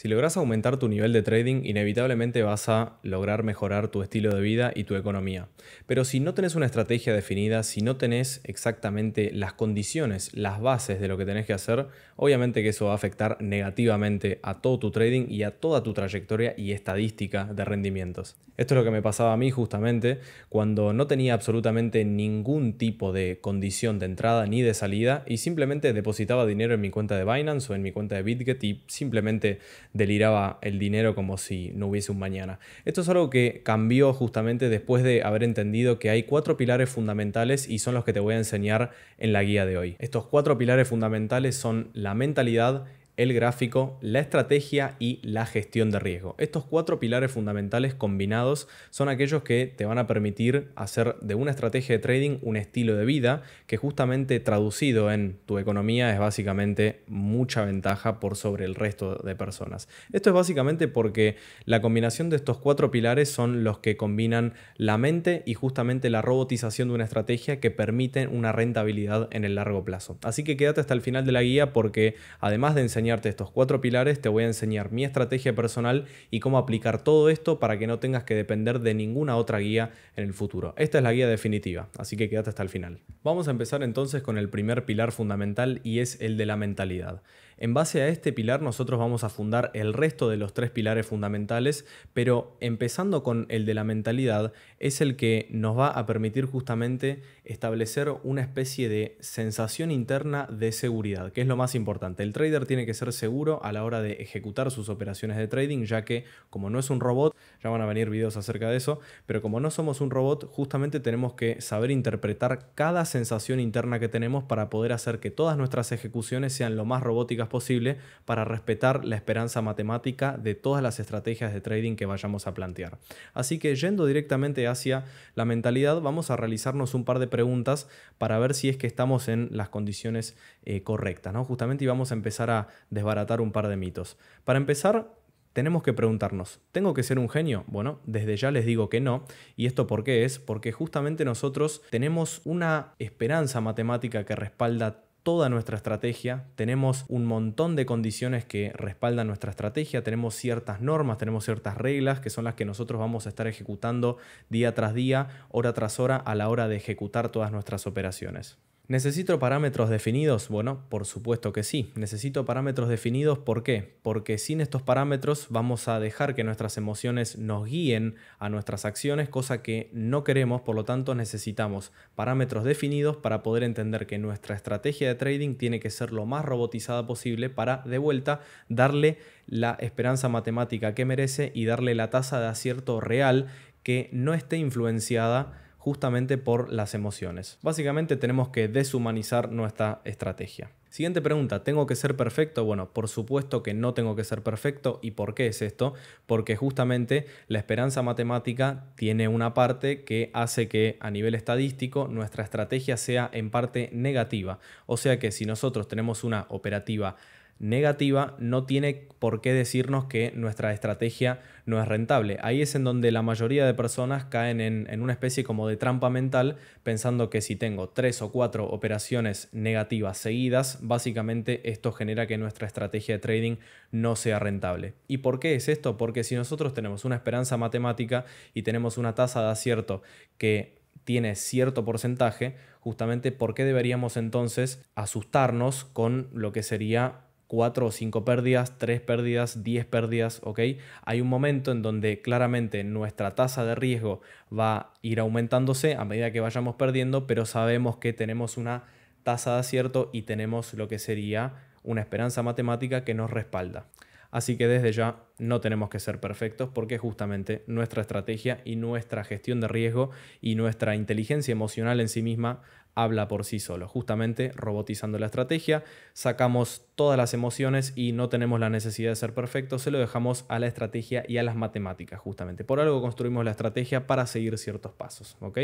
Si logras aumentar tu nivel de trading, inevitablemente vas a lograr mejorar tu estilo de vida y tu economía. Pero si no tenés una estrategia definida, si no tenés exactamente las condiciones, las bases de lo que tenés que hacer, obviamente que eso va a afectar negativamente a todo tu trading y a toda tu trayectoria y estadística de rendimientos. Esto es lo que me pasaba a mí justamente cuando no tenía absolutamente ningún tipo de condición de entrada ni de salida y simplemente depositaba dinero en mi cuenta de Binance o en mi cuenta de BitGet y simplemente deliraba el dinero como si no hubiese un mañana. Esto es algo que cambió justamente después de haber entendido que hay cuatro pilares fundamentales y son los que te voy a enseñar en la guía de hoy. Estos cuatro pilares fundamentales son la mentalidad, el gráfico, la estrategia y la gestión de riesgo. Estos cuatro pilares fundamentales combinados son aquellos que te van a permitir hacer de una estrategia de trading un estilo de vida que justamente traducido en tu economía es básicamente mucha ventaja por sobre el resto de personas. Esto es básicamente porque la combinación de estos cuatro pilares son los que combinan la mente y justamente la robotización de una estrategia que permiten una rentabilidad en el largo plazo. Así que quédate hasta el final de la guía porque además de enseñar estos cuatro pilares, te voy a enseñar mi estrategia personal y cómo aplicar todo esto para que no tengas que depender de ninguna otra guía en el futuro. Esta es la guía definitiva, así que quédate hasta el final. Vamos a empezar entonces con el primer pilar fundamental y es el de la mentalidad. En base a este pilar nosotros vamos a fundar el resto de los tres pilares fundamentales, pero empezando con el de la mentalidad, es el que nos va a permitir justamente establecer una especie de sensación interna de seguridad, que es lo más importante. El trader tiene que ser seguro a la hora de ejecutar sus operaciones de trading, ya que como no es un robot, ya van a venir videos acerca de eso, pero como no somos un robot, justamente tenemos que saber interpretar cada sensación interna que tenemos para poder hacer que todas nuestras ejecuciones sean lo más robóticas posible para respetar la esperanza matemática de todas las estrategias de trading que vayamos a plantear. Así que yendo directamente hacia la mentalidad, vamos a realizarnos un par de preguntas para ver si es que estamos en las condiciones eh, correctas, ¿no? Justamente y vamos a empezar a desbaratar un par de mitos. Para empezar, tenemos que preguntarnos, ¿tengo que ser un genio? Bueno, desde ya les digo que no. ¿Y esto por qué es? Porque justamente nosotros tenemos una esperanza matemática que respalda toda nuestra estrategia, tenemos un montón de condiciones que respaldan nuestra estrategia, tenemos ciertas normas, tenemos ciertas reglas que son las que nosotros vamos a estar ejecutando día tras día, hora tras hora a la hora de ejecutar todas nuestras operaciones. ¿Necesito parámetros definidos? Bueno, por supuesto que sí. Necesito parámetros definidos, ¿por qué? Porque sin estos parámetros vamos a dejar que nuestras emociones nos guíen a nuestras acciones, cosa que no queremos, por lo tanto necesitamos parámetros definidos para poder entender que nuestra estrategia de trading tiene que ser lo más robotizada posible para, de vuelta, darle la esperanza matemática que merece y darle la tasa de acierto real que no esté influenciada justamente por las emociones. Básicamente tenemos que deshumanizar nuestra estrategia. Siguiente pregunta, ¿tengo que ser perfecto? Bueno, por supuesto que no tengo que ser perfecto. ¿Y por qué es esto? Porque justamente la esperanza matemática tiene una parte que hace que a nivel estadístico nuestra estrategia sea en parte negativa. O sea que si nosotros tenemos una operativa negativa no tiene por qué decirnos que nuestra estrategia no es rentable. Ahí es en donde la mayoría de personas caen en, una especie como de trampa mental, pensando que si tengo tres o cuatro operaciones negativas seguidas, básicamente esto genera que nuestra estrategia de trading no sea rentable. ¿Y por qué es esto? Porque si nosotros tenemos una esperanza matemática y tenemos una tasa de acierto que tiene cierto porcentaje, justamente por qué deberíamos entonces asustarnos con lo que sería 4 o 5 pérdidas, 3 pérdidas, 10 pérdidas, ¿ok? Hay un momento en donde claramente nuestra tasa de riesgo va a ir aumentándose a medida que vayamos perdiendo, pero sabemos que tenemos una tasa de acierto y tenemos lo que sería una esperanza matemática que nos respalda. Así que desde ya no tenemos que ser perfectos porque justamente nuestra estrategia y nuestra gestión de riesgo y nuestra inteligencia emocional en sí misma habla por sí solo. Justamente robotizando la estrategia, sacamos todas las emociones y no tenemos la necesidad de ser perfectos, se lo dejamos a la estrategia y a las matemáticas, justamente. Por algo construimos la estrategia para seguir ciertos pasos, ¿ok?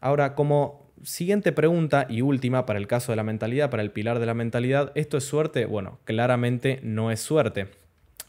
Ahora, como siguiente pregunta y última para el caso de la mentalidad, para el pilar de la mentalidad, ¿esto es suerte? Bueno, claramente no es suerte.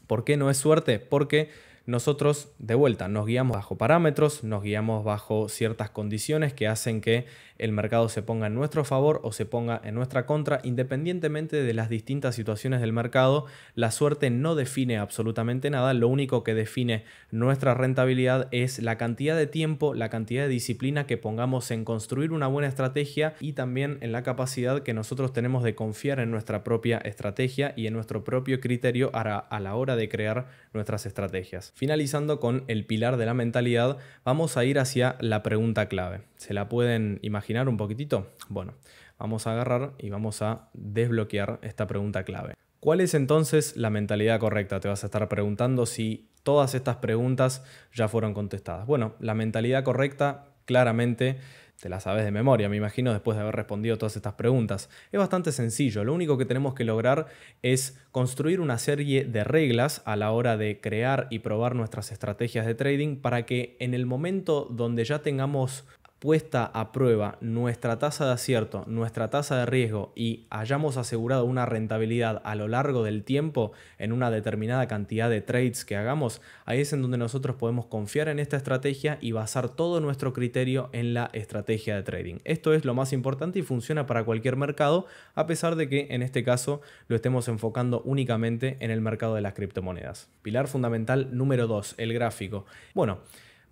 ¿Por qué no es suerte? Porque nosotros de vuelta nos guiamos bajo parámetros, nos guiamos bajo ciertas condiciones que hacen que el mercado se ponga en nuestro favor o se ponga en nuestra contra, independientemente de las distintas situaciones del mercado, la suerte no define absolutamente nada, lo único que define nuestra rentabilidad es la cantidad de tiempo, la cantidad de disciplina que pongamos en construir una buena estrategia y también en la capacidad que nosotros tenemos de confiar en nuestra propia estrategia y en nuestro propio criterio a la hora de crear nuestras estrategias. Finalizando con el pilar de la mentalidad, vamos a ir hacia la pregunta clave. ¿Se la pueden imaginar un poquitito? Bueno, vamos a agarrar y vamos a desbloquear esta pregunta clave. ¿Cuál es entonces la mentalidad correcta? Te vas a estar preguntando si todas estas preguntas ya fueron contestadas. Bueno, la mentalidad correcta claramente te la sabes de memoria, me imagino, después de haber respondido todas estas preguntas. Es bastante sencillo, lo único que tenemos que lograr es construir una serie de reglas a la hora de crear y probar nuestras estrategias de trading para que en el momento donde ya tengamos puesta a prueba nuestra tasa de acierto, nuestra tasa de riesgo y hayamos asegurado una rentabilidad a lo largo del tiempo en una determinada cantidad de trades que hagamos, ahí es en donde nosotros podemos confiar en esta estrategia y basar todo nuestro criterio en la estrategia de trading. Esto es lo más importante y funciona para cualquier mercado, a pesar de que en este caso lo estemos enfocando únicamente en el mercado de las criptomonedas. Pilar fundamental número 2, el gráfico. Bueno,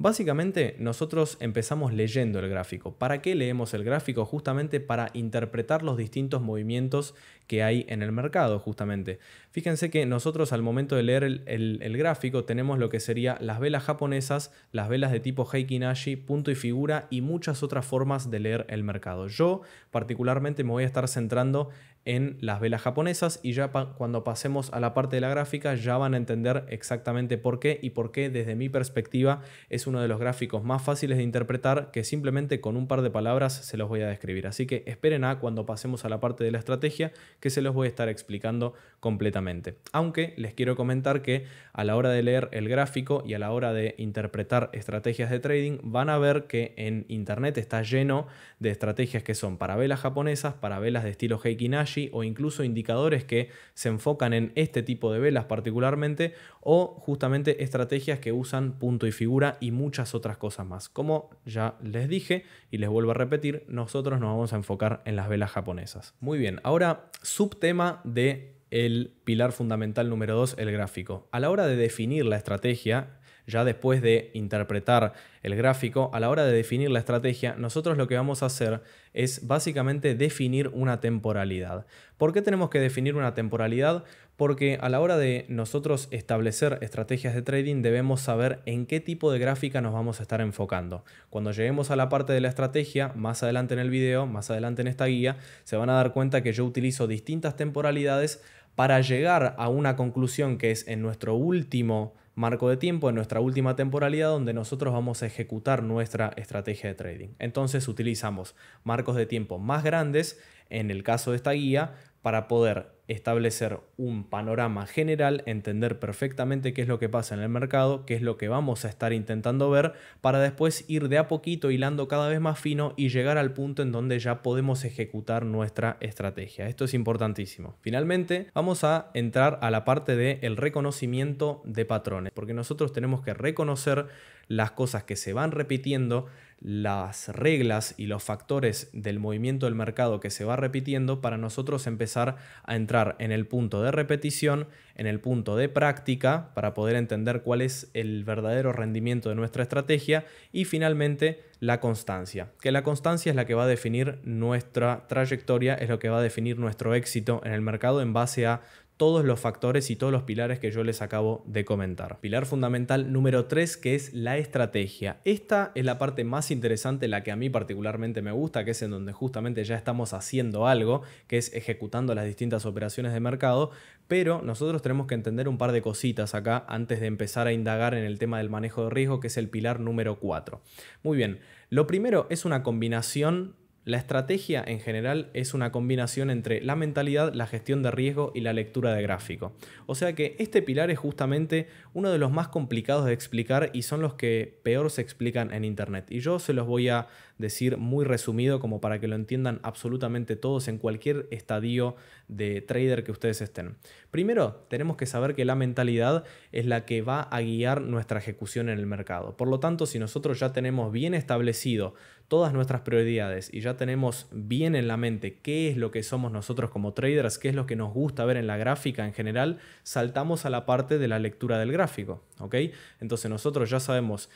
Básicamente nosotros empezamos leyendo el gráfico. ¿Para qué leemos el gráfico? Justamente para interpretar los distintos movimientos que hay en el mercado, justamente. Fíjense que nosotros al momento de leer el, gráfico tenemos lo que serían las velas japonesas, las velas de tipo Heikinashi, punto y figura y muchas otras formas de leer el mercado. Yo particularmente me voy a estar centrando en las velas japonesas y ya cuando pasemos a la parte de la gráfica ya van a entender exactamente por qué y por qué desde mi perspectiva es uno de los gráficos más fáciles de interpretar que simplemente con un par de palabras se los voy a describir. Así que esperen a cuando pasemos a la parte de la estrategia que se los voy a estar explicando completamente. Aunque les quiero comentar que a la hora de leer el gráfico y a la hora de interpretar estrategias de trading van a ver que en internet está lleno de estrategias que son para velas japonesas, para velas de estilo Heikinashi, o incluso indicadores que se enfocan en este tipo de velas particularmente o justamente estrategias que usan punto y figura y muchas otras cosas más. Como ya les dije y les vuelvo a repetir, nosotros nos vamos a enfocar en las velas japonesas. Muy bien, ahora subtema de el pilar fundamental número 2, el gráfico. A la hora de definir la estrategia, ya después de interpretar el gráfico, a la hora de definir la estrategia, nosotros lo que vamos a hacer es básicamente definir una temporalidad. ¿Por qué tenemos que definir una temporalidad? Porque a la hora de nosotros establecer estrategias de trading debemos saber en qué tipo de gráfica nos vamos a estar enfocando. Cuando lleguemos a la parte de la estrategia, más adelante en el video, más adelante en esta guía, se van a dar cuenta que yo utilizo distintas temporalidades para llegar a una conclusión que es en nuestro último marco de tiempo, en nuestra última temporalidad, donde nosotros vamos a ejecutar nuestra estrategia de trading. Entonces utilizamos marcos de tiempo más grandes, en el caso de esta guía, para poder establecer un panorama general, entender perfectamente qué es lo que pasa en el mercado, qué es lo que vamos a estar intentando ver, para después ir de a poquito hilando cada vez más fino y llegar al punto en donde ya podemos ejecutar nuestra estrategia. Esto es importantísimo. Finalmente, vamos a entrar a la parte del el reconocimiento de patrones, porque nosotros tenemos que reconocer las cosas que se van repitiendo las reglas y los factores del movimiento del mercado que se va repitiendo para nosotros empezar a entrar en el punto de repetición, en el punto de práctica, para poder entender cuál es el verdadero rendimiento de nuestra estrategia y finalmente la constancia, que la constancia es la que va a definir nuestra trayectoria, es lo que va a definir nuestro éxito en el mercado en base a todos los factores y todos los pilares que yo les acabo de comentar. Pilar fundamental número 3 que es la estrategia. Esta es la parte más interesante, la que a mí particularmente me gusta, que es en donde justamente ya estamos haciendo algo, que es ejecutando las distintas operaciones de mercado, pero nosotros tenemos que entender un par de cositas acá antes de empezar a indagar en el tema del manejo de riesgo, que es el pilar número 4. Muy bien, lo primero es una combinación la estrategia en general es una combinación entre la mentalidad, la gestión de riesgo y la lectura de gráfico. O sea que este pilar es justamente uno de los más complicados de explicar y son los que peor se explican en Internet. Y yo se los voy a decir muy resumido como para que lo entiendan absolutamente todos en cualquier estadio de trader que ustedes estén. Primero, tenemos que saber que la mentalidad es la que va a guiar nuestra ejecución en el mercado. Por lo tanto, si nosotros ya tenemos bien establecido todas nuestras prioridades y ya tenemos bien en la mente qué es lo que somos nosotros como traders, qué es lo que nos gusta ver en la gráfica en general, saltamos a la parte de la lectura del gráfico, ¿ok? Entonces nosotros ya sabemos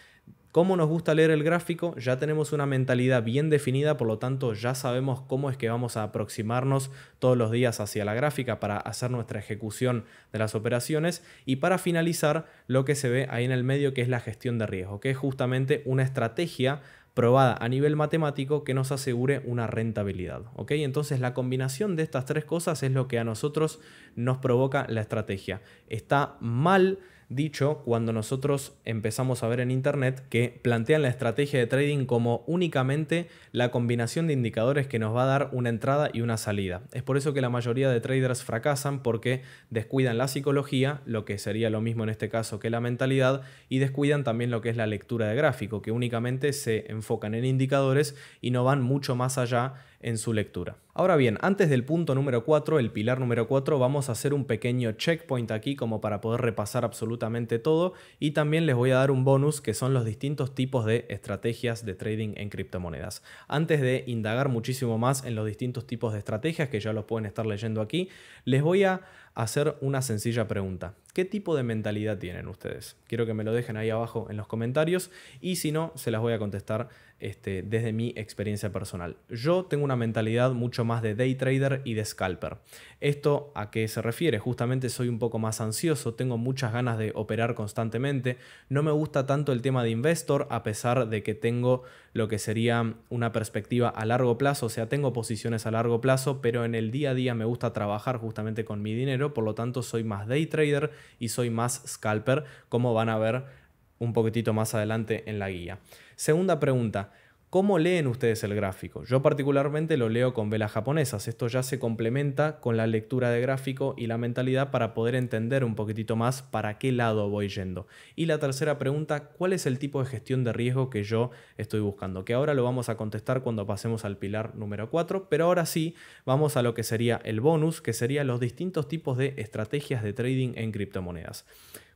cómo nos gusta leer el gráfico, ya tenemos una mentalidad bien definida, por lo tanto ya sabemos cómo es que vamos a aproximarnos todos los días hacia la gráfica para hacer nuestra ejecución de las operaciones y para finalizar lo que se ve ahí en el medio que es la gestión de riesgo, que es justamente una estrategia probada a nivel matemático que nos asegure una rentabilidad. Entonces la combinación de estas tres cosas es lo que a nosotros nos provoca la estrategia. Está mal dicho cuando nosotros empezamos a ver en Internet que plantean la estrategia de trading como únicamente la combinación de indicadores que nos va a dar una entrada y una salida. Es por eso que la mayoría de traders fracasan porque descuidan la psicología, lo que sería lo mismo en este caso que la mentalidad, y descuidan también lo que es la lectura de gráfico, que únicamente se enfocan en indicadores y no van mucho más allá en su lectura. Ahora bien, antes del punto número 4, el pilar número 4, vamos a hacer un pequeño checkpoint aquí como para poder repasar absolutamente todo y también les voy a dar un bonus que son los distintos tipos de estrategias de trading en criptomonedas. Antes de indagar muchísimo más en los distintos tipos de estrategias que ya los pueden estar leyendo aquí, les voy a hacer una sencilla pregunta. ¿Qué tipo de mentalidad tienen ustedes? Quiero que me lo dejen ahí abajo en los comentarios y si no, se las voy a contestar este, desde mi experiencia personal. Yo tengo una mentalidad mucho más de day trader y de scalper. ¿Esto a qué se refiere? Justamente soy un poco más ansioso, tengo muchas ganas de operar constantemente, no me gusta tanto el tema de investor a pesar de que tengo lo que sería una perspectiva a largo plazo, o sea, tengo posiciones a largo plazo, pero en el día a día me gusta trabajar justamente con mi dinero, por lo tanto soy más day trader y soy más scalper, como van a ver un poquitito más adelante en la guía. Segunda pregunta, ¿cómo leen ustedes el gráfico? Yo particularmente lo leo con velas japonesas, esto ya se complementa con la lectura de gráfico y la mentalidad para poder entender un poquitito más para qué lado voy yendo. Y la tercera pregunta, ¿cuál es el tipo de gestión de riesgo que yo estoy buscando? Que ahora lo vamos a contestar cuando pasemos al pilar número 4, pero ahora sí vamos a lo que sería el bonus, que serían los distintos tipos de estrategias de trading en criptomonedas.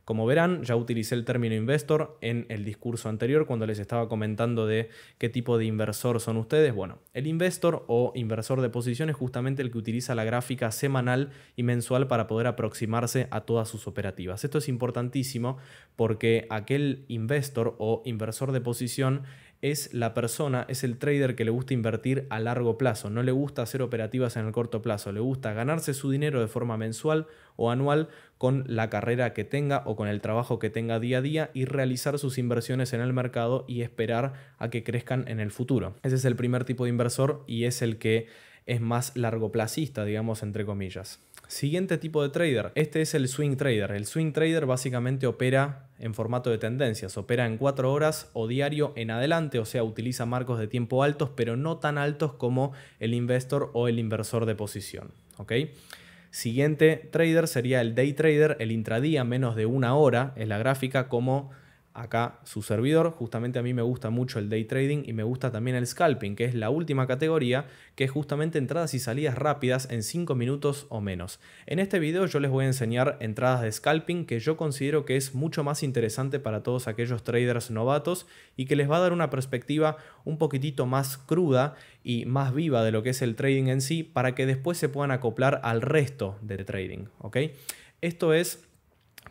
Como verán, ya utilicé el término investor en el discurso anterior cuando les estaba comentando de qué tipo de inversor son ustedes. Bueno, el investor o inversor de posición es justamente el que utiliza la gráfica semanal y mensual para poder aproximarse a todas sus operativas. Esto es importantísimo porque aquel investor o inversor de posición es la persona, es el trader que le gusta invertir a largo plazo, no le gusta hacer operativas en el corto plazo, le gusta ganarse su dinero de forma mensual o anual con la carrera que tenga o con el trabajo que tenga día a día y realizar sus inversiones en el mercado y esperar a que crezcan en el futuro. Ese es el primer tipo de inversor y es el que es más largoplacista, digamos, entre comillas. Siguiente tipo de trader, este es el swing trader. El swing trader básicamente opera en formato de tendencias, opera en cuatro horas o diario en adelante, o sea, utiliza marcos de tiempo altos, pero no tan altos como el investor o el inversor de posición. Siguiente trader sería el day trader, el intradía menos de una hora, es la gráfica como acá su servidor. Justamente a mí me gusta mucho el day trading y me gusta también el scalping, que es la última categoría, que es justamente entradas y salidas rápidas en 5 minutos o menos. En este video yo les voy a enseñar entradas de scalping que yo considero que es mucho más interesante para todos aquellos traders novatos y que les va a dar una perspectiva un poquitito más cruda y más viva de lo que es el trading en sí para que después se puedan acoplar al resto de trading, ¿ok? Esto es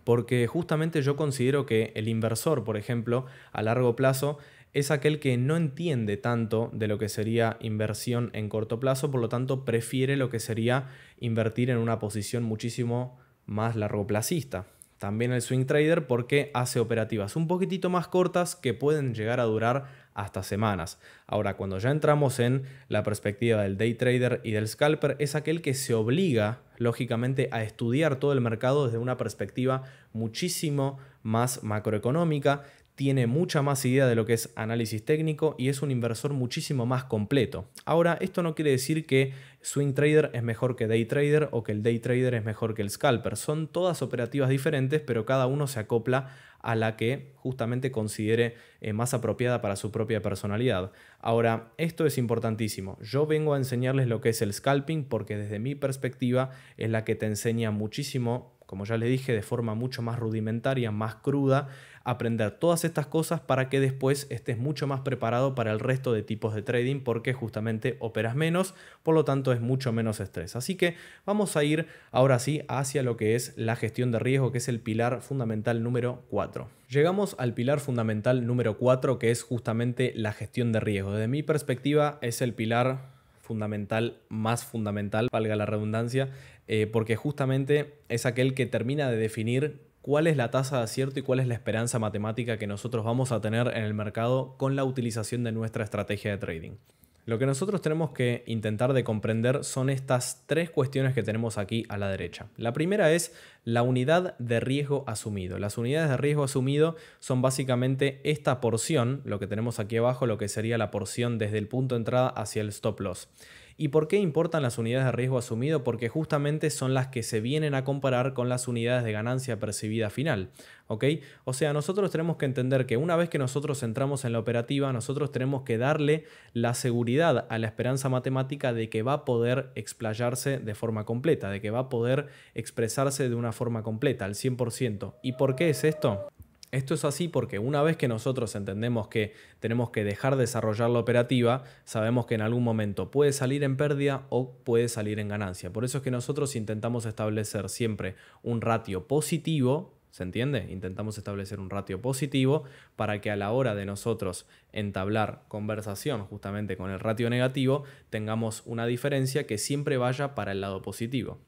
porque justamente yo considero que el inversor, por ejemplo, a largo plazo, es aquel que no entiende tanto de lo que sería inversión en corto plazo, por lo tanto prefiere lo que sería invertir en una posición muchísimo más largoplacista. También el swing trader porque hace operativas un poquitito más cortas que pueden llegar a durar hasta semanas. Ahora, cuando ya entramos en la perspectiva del day trader y del scalper, es aquel que se obliga, lógicamente, a estudiar todo el mercado desde una perspectiva muchísimo más macroeconómica, tiene mucha más idea de lo que es análisis técnico y es un inversor muchísimo más completo. Ahora, esto no quiere decir que swing trader es mejor que day trader o que el day trader es mejor que el scalper. Son todas operativas diferentes, pero cada uno se acopla a la que justamente considere eh, más apropiada para su propia personalidad. Ahora, esto es importantísimo. Yo vengo a enseñarles lo que es el scalping porque desde mi perspectiva es la que te enseña muchísimo, como ya le dije, de forma mucho más rudimentaria, más cruda, aprender todas estas cosas para que después estés mucho más preparado para el resto de tipos de trading porque justamente operas menos, por lo tanto es mucho menos estrés. Así que vamos a ir ahora sí hacia lo que es la gestión de riesgo, que es el pilar fundamental número 4. Llegamos al pilar fundamental número 4, que es justamente la gestión de riesgo. Desde mi perspectiva es el pilar fundamental, más fundamental, valga la redundancia, eh, porque justamente es aquel que termina de definir cuál es la tasa de acierto y cuál es la esperanza matemática que nosotros vamos a tener en el mercado con la utilización de nuestra estrategia de trading. Lo que nosotros tenemos que intentar de comprender son estas tres cuestiones que tenemos aquí a la derecha. La primera es la unidad de riesgo asumido. Las unidades de riesgo asumido son básicamente esta porción, lo que tenemos aquí abajo, lo que sería la porción desde el punto de entrada hacia el stop loss. ¿Y por qué importan las unidades de riesgo asumido? Porque justamente son las que se vienen a comparar con las unidades de ganancia percibida final. ¿ok? O sea, nosotros tenemos que entender que una vez que nosotros entramos en la operativa, nosotros tenemos que darle la seguridad a la esperanza matemática de que va a poder explayarse de forma completa, de que va a poder expresarse de una forma completa, al 100%. ¿Y por qué es esto? Esto es así porque una vez que nosotros entendemos que tenemos que dejar de desarrollar la operativa, sabemos que en algún momento puede salir en pérdida o puede salir en ganancia. Por eso es que nosotros intentamos establecer siempre un ratio positivo ¿Se entiende? Intentamos establecer un ratio positivo para que a la hora de nosotros entablar conversación justamente con el ratio negativo, tengamos una diferencia que siempre vaya para el lado positivo.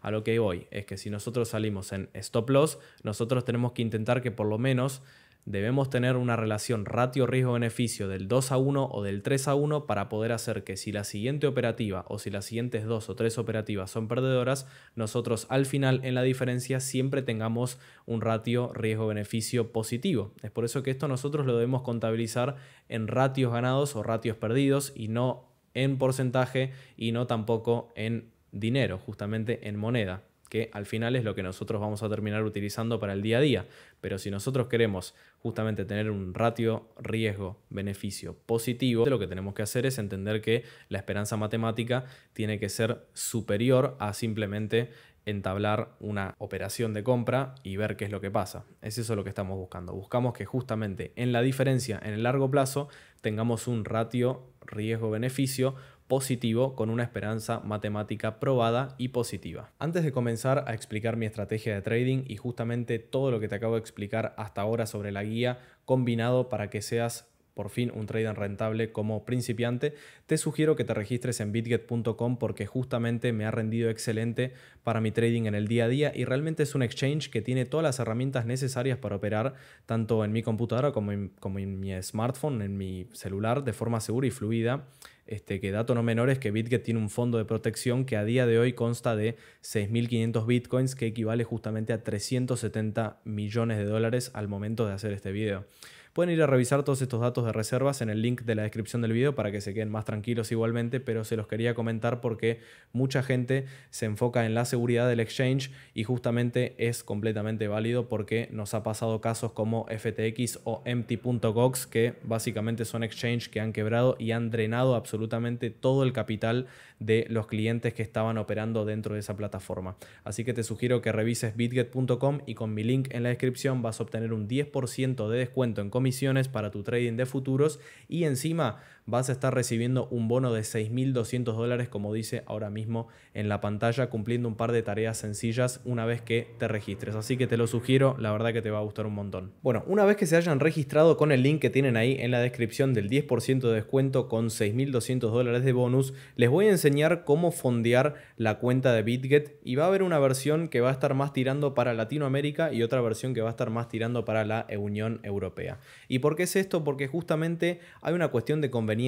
A lo que voy es que si nosotros salimos en stop loss, nosotros tenemos que intentar que por lo menos Debemos tener una relación ratio riesgo-beneficio del 2 a 1 o del 3 a 1 para poder hacer que si la siguiente operativa o si las siguientes dos o tres operativas son perdedoras, nosotros al final en la diferencia siempre tengamos un ratio riesgo-beneficio positivo. Es por eso que esto nosotros lo debemos contabilizar en ratios ganados o ratios perdidos y no en porcentaje y no tampoco en dinero, justamente en moneda que al final es lo que nosotros vamos a terminar utilizando para el día a día. Pero si nosotros queremos justamente tener un ratio riesgo-beneficio positivo, lo que tenemos que hacer es entender que la esperanza matemática tiene que ser superior a simplemente entablar una operación de compra y ver qué es lo que pasa. Es eso lo que estamos buscando. Buscamos que justamente en la diferencia en el largo plazo tengamos un ratio riesgo-beneficio positivo con una esperanza matemática probada y positiva. Antes de comenzar a explicar mi estrategia de trading y justamente todo lo que te acabo de explicar hasta ahora sobre la guía combinado para que seas por fin un trader rentable como principiante, te sugiero que te registres en bitget.com porque justamente me ha rendido excelente para mi trading en el día a día y realmente es un exchange que tiene todas las herramientas necesarias para operar tanto en mi computadora como en, mi smartphone, en mi celular, de forma segura y fluida. Este, que dato no menor es que BitGet tiene un fondo de protección que a día de hoy consta de 6.500 bitcoins, que equivale justamente a 370 millones de dólares al momento de hacer este video. Pueden ir a revisar todos estos datos de reservas en el link de la descripción del video para que se queden más tranquilos igualmente, pero se los quería comentar porque mucha gente se enfoca en la seguridad del exchange y justamente es completamente válido porque nos ha pasado casos como FTX o Empty.cox que básicamente son exchange que han quebrado y han drenado absolutamente todo el capital de los clientes que estaban operando dentro de esa plataforma. Así que te sugiero que revises bitget.com y con mi link en la descripción vas a obtener un 10% de descuento en comisiones para tu trading de futuros y encima vas a estar recibiendo un bono de 6.200 dólares, como dice ahora mismo en la pantalla, cumpliendo un par de tareas sencillas una vez que te registres. Así que te lo sugiero, la verdad que te va a gustar un montón. Bueno, una vez que se hayan registrado con el link que tienen ahí en la descripción del 10% de descuento con 6.200 dólares de bonus, les voy a enseñar cómo fondear la cuenta de BitGet y va a haber una versión que va a estar más tirando para Latinoamérica y otra versión que va a estar más tirando para la Unión Europea. ¿Y por qué es esto? Porque justamente hay una cuestión de conveniencia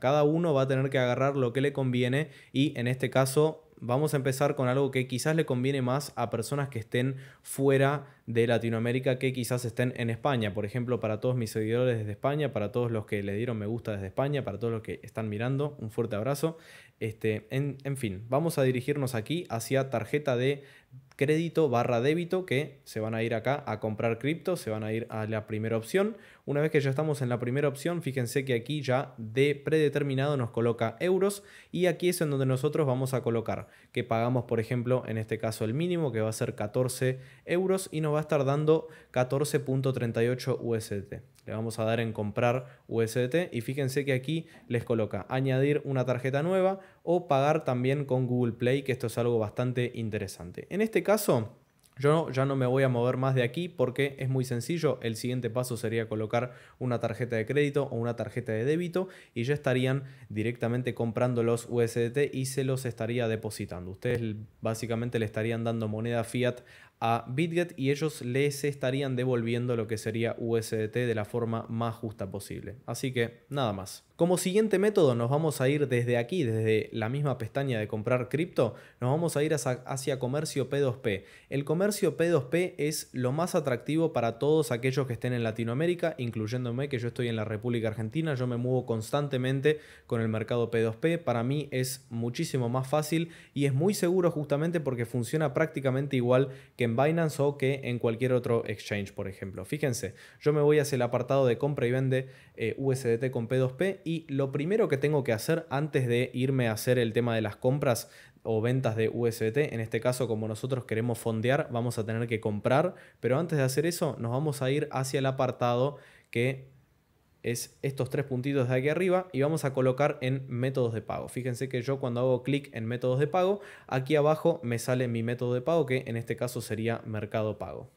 cada uno va a tener que agarrar lo que le conviene y en este caso vamos a empezar con algo que quizás le conviene más a personas que estén fuera de Latinoamérica que quizás estén en España. Por ejemplo, para todos mis seguidores desde España, para todos los que le dieron me gusta desde España, para todos los que están mirando, un fuerte abrazo. Este, en, fin, vamos a dirigirnos aquí hacia tarjeta de crédito barra débito que se van a ir acá a comprar cripto, se van a ir a la primera opción. Una vez que ya estamos en la primera opción, fíjense que aquí ya de predeterminado nos coloca euros y aquí es en donde nosotros vamos a colocar que pagamos, por ejemplo, en este caso el mínimo que va a ser 14 euros y nos va a estar dando 14.38 USD. Le vamos a dar en comprar USDT y fíjense que aquí les coloca añadir una tarjeta nueva o pagar también con Google Play, que esto es algo bastante interesante. En este caso, yo ya no me voy a mover más de aquí porque es muy sencillo. El siguiente paso sería colocar una tarjeta de crédito o una tarjeta de débito y ya estarían directamente comprando los USDT y se los estaría depositando. Ustedes básicamente le estarían dando moneda fiat a BitGet y ellos les estarían devolviendo lo que sería USDT de la forma más justa posible. Así que nada más. Como siguiente método nos vamos a ir desde aquí, desde la misma pestaña de comprar cripto, nos vamos a ir hacia, comercio P2P. El comercio P2P es lo más atractivo para todos aquellos que estén en Latinoamérica, incluyéndome que yo estoy en la República Argentina, yo me muevo constantemente con el mercado P2P, para mí es muchísimo más fácil y es muy seguro justamente porque funciona prácticamente igual que Binance o que en cualquier otro exchange, por ejemplo. Fíjense, yo me voy hacia el apartado de compra y vende eh, USDT con P2P y lo primero que tengo que hacer antes de irme a hacer el tema de las compras o ventas de USDT, en este caso como nosotros queremos fondear, vamos a tener que comprar, pero antes de hacer eso nos vamos a ir hacia el apartado que es estos tres puntitos de aquí arriba y vamos a colocar en métodos de pago. Fíjense que yo cuando hago clic en métodos de pago, aquí abajo me sale mi método de pago que en este caso sería mercado pago.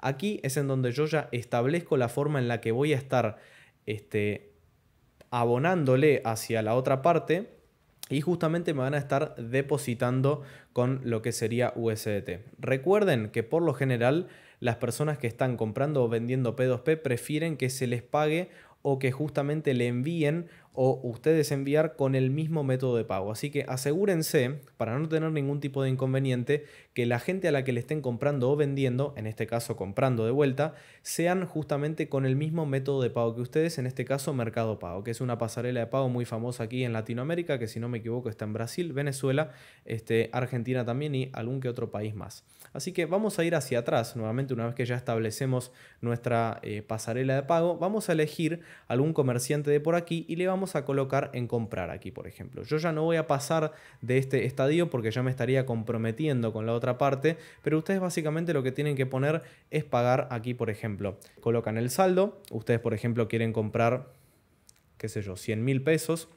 Aquí es en donde yo ya establezco la forma en la que voy a estar este, abonándole hacia la otra parte y justamente me van a estar depositando con lo que sería USDT. Recuerden que por lo general las personas que están comprando o vendiendo P2P prefieren que se les pague o que justamente le envíen o ustedes enviar con el mismo método de pago. Así que asegúrense, para no tener ningún tipo de inconveniente, que la gente a la que le estén comprando o vendiendo, en este caso comprando de vuelta, sean justamente con el mismo método de pago que ustedes, en este caso Mercado Pago, que es una pasarela de pago muy famosa aquí en Latinoamérica, que si no me equivoco está en Brasil, Venezuela, este, Argentina también y algún que otro país más. Así que vamos a ir hacia atrás, nuevamente una vez que ya establecemos nuestra eh, pasarela de pago, vamos a elegir algún comerciante de por aquí y le vamos a colocar en comprar aquí, por ejemplo. Yo ya no voy a pasar de este estadio porque ya me estaría comprometiendo con la otra parte, pero ustedes básicamente lo que tienen que poner es pagar aquí, por ejemplo. Colocan el saldo, ustedes por ejemplo quieren comprar, qué sé yo, 100 mil pesos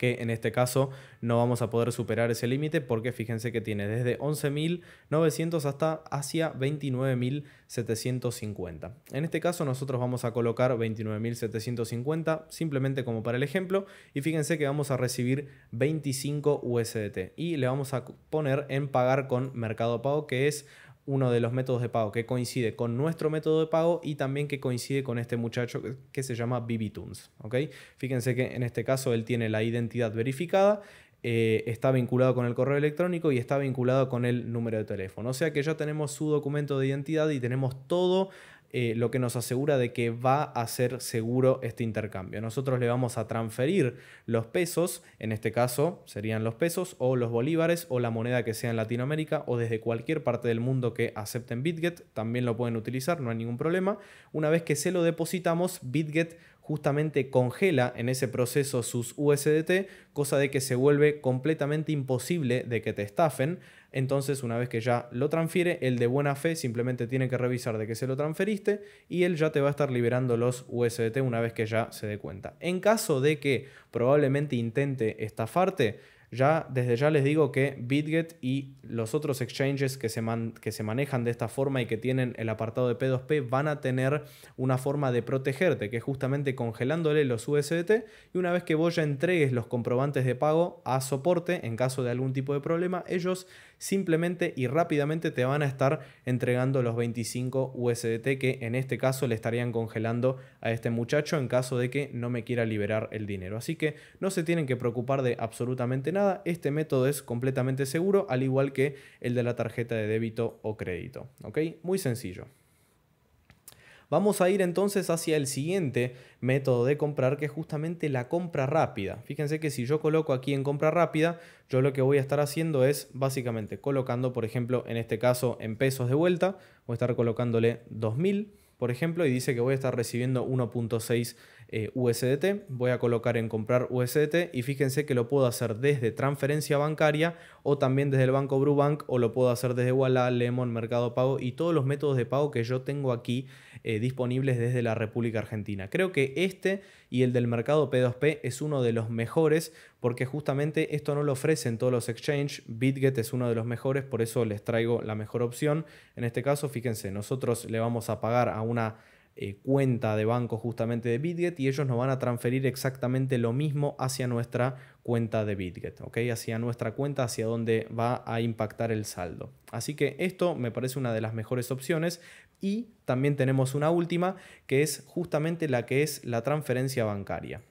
que en este caso no vamos a poder superar ese límite porque fíjense que tiene desde 11.900 hasta hacia 29.750. En este caso nosotros vamos a colocar 29.750 simplemente como para el ejemplo y fíjense que vamos a recibir 25 USDT y le vamos a poner en pagar con mercado pago que es uno de los métodos de pago que coincide con nuestro método de pago y también que coincide con este muchacho que se llama BBTunes. ¿ok? Fíjense que en este caso él tiene la identidad verificada, eh, está vinculado con el correo electrónico y está vinculado con el número de teléfono. O sea que ya tenemos su documento de identidad y tenemos todo eh, lo que nos asegura de que va a ser seguro este intercambio. Nosotros le vamos a transferir los pesos, en este caso serían los pesos o los bolívares o la moneda que sea en Latinoamérica o desde cualquier parte del mundo que acepten BitGet, también lo pueden utilizar, no hay ningún problema. Una vez que se lo depositamos, BitGet justamente congela en ese proceso sus USDT, cosa de que se vuelve completamente imposible de que te estafen. Entonces, una vez que ya lo transfiere, el de buena fe simplemente tiene que revisar de que se lo transferiste y él ya te va a estar liberando los USDT una vez que ya se dé cuenta. En caso de que probablemente intente estafarte, ya desde ya les digo que BitGet y los otros exchanges que se, que se, manejan de esta forma y que tienen el apartado de P2P van a tener una forma de protegerte, que es justamente congelándole los USDT y una vez que vos ya entregues los comprobantes de pago a soporte en caso de algún tipo de problema, ellos simplemente y rápidamente te van a estar entregando los 25 USDT que en este caso le estarían congelando a este muchacho en caso de que no me quiera liberar el dinero. Así que no se tienen que preocupar de absolutamente nada, este método es completamente seguro, al igual que el de la tarjeta de débito o crédito. Muy sencillo. Vamos a ir entonces hacia el siguiente método de comprar, que es justamente la compra rápida. Fíjense que si yo coloco aquí en compra rápida, yo lo que voy a estar haciendo es básicamente colocando, por ejemplo, en este caso en pesos de vuelta, voy a estar colocándole 2000, por ejemplo, y dice que voy a estar recibiendo 1.6 eh, USDT, voy a colocar en comprar USDT y fíjense que lo puedo hacer desde transferencia bancaria o también desde el banco Brubank o lo puedo hacer desde Walla, Lemon, Mercado Pago y todos los métodos de pago que yo tengo aquí eh, disponibles desde la República Argentina. Creo que este y el del mercado P2P es uno de los mejores porque justamente esto no lo ofrecen todos los exchanges. BitGet es uno de los mejores, por eso les traigo la mejor opción. En este caso, fíjense, nosotros le vamos a pagar a una eh, cuenta de banco justamente de Bitget y ellos nos van a transferir exactamente lo mismo hacia nuestra cuenta de Bitget, ¿ok? Hacia nuestra cuenta, hacia donde va a impactar el saldo. Así que esto me parece una de las mejores opciones y también tenemos una última que es justamente la que es la transferencia bancaria,